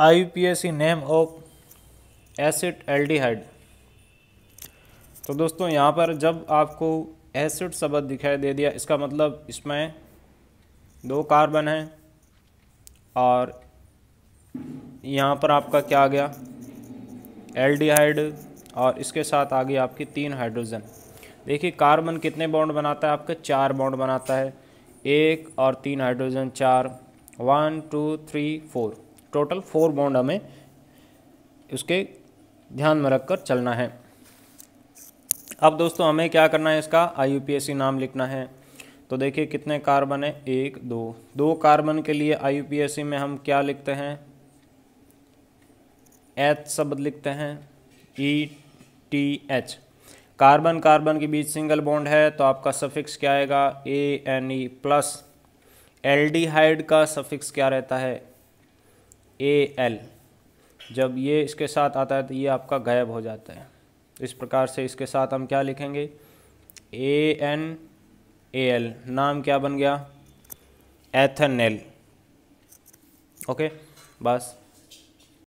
C name of acid aldehyde तो दोस्तों यहाँ पर जब आपको एसिड शब्द दिखाई दे दिया इसका मतलब इसमें दो कार्बन हैं और यहाँ पर आपका क्या आ गया एल्डिहाइड और इसके साथ आ गई आपकी तीन हाइड्रोजन देखिए कार्बन कितने बॉन्ड बनाता है आपके चार बॉन्ड बनाता है एक और तीन हाइड्रोजन चार one two three four total four bond हमें उसके ध्यान में रखकर चलना है अब दोस्तों हमें क्या करना है इसका आई नाम लिखना है तो देखिए कितने कार्बन है एक दो दो कार्बन के लिए आई में हम क्या लिखते हैं एच शब्द लिखते हैं E T H carbon carbon के बीच सिंगल बॉन्ड है तो आपका सफिक्स क्या आएगा A N E plus L का सफिक्स क्या रहता है ए एल जब ये इसके साथ आता है तो ये आपका गायब हो जाता है इस प्रकार से इसके साथ हम क्या लिखेंगे ए एन ए एल नाम क्या बन गया एथेनेल ओके बस